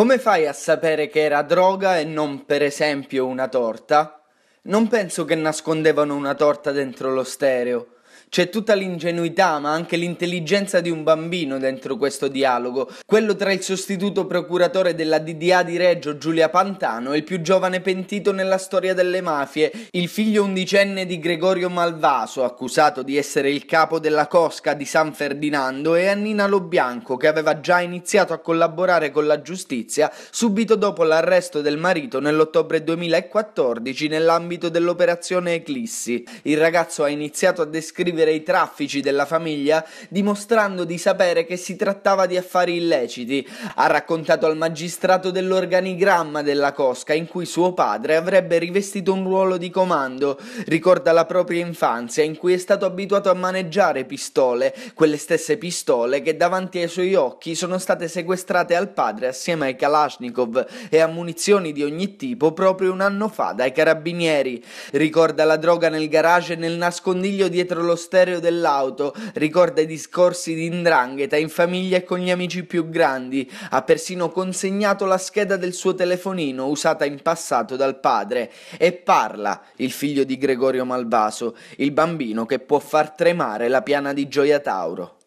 Come fai a sapere che era droga e non, per esempio, una torta? Non penso che nascondevano una torta dentro lo stereo. C'è tutta l'ingenuità, ma anche l'intelligenza di un bambino dentro questo dialogo, quello tra il sostituto procuratore della DDA di Reggio Giulia Pantano e il più giovane pentito nella storia delle mafie, il figlio undicenne di Gregorio Malvaso, accusato di essere il capo della Cosca di San Ferdinando, e Annina Lobianco, che aveva già iniziato a collaborare con la giustizia subito dopo l'arresto del marito nell'ottobre 2014 nell'ambito dell'operazione Eclissi. Il ragazzo ha iniziato a descrivere risolvere i traffici della famiglia dimostrando di sapere che si trattava di affari illeciti. Ha raccontato al magistrato dell'organigramma della Cosca in cui suo padre avrebbe rivestito un ruolo di comando. Ricorda la propria infanzia in cui è stato abituato a maneggiare pistole, quelle stesse pistole che davanti ai suoi occhi sono state sequestrate al padre assieme ai Kalashnikov e a munizioni di ogni tipo proprio un anno fa dai carabinieri. Ricorda la droga nel garage e nel nascondiglio dietro lo stereo dell'auto, ricorda i discorsi di indrangheta in famiglia e con gli amici più grandi, ha persino consegnato la scheda del suo telefonino usata in passato dal padre e parla il figlio di Gregorio Malvaso, il bambino che può far tremare la piana di Gioia Tauro.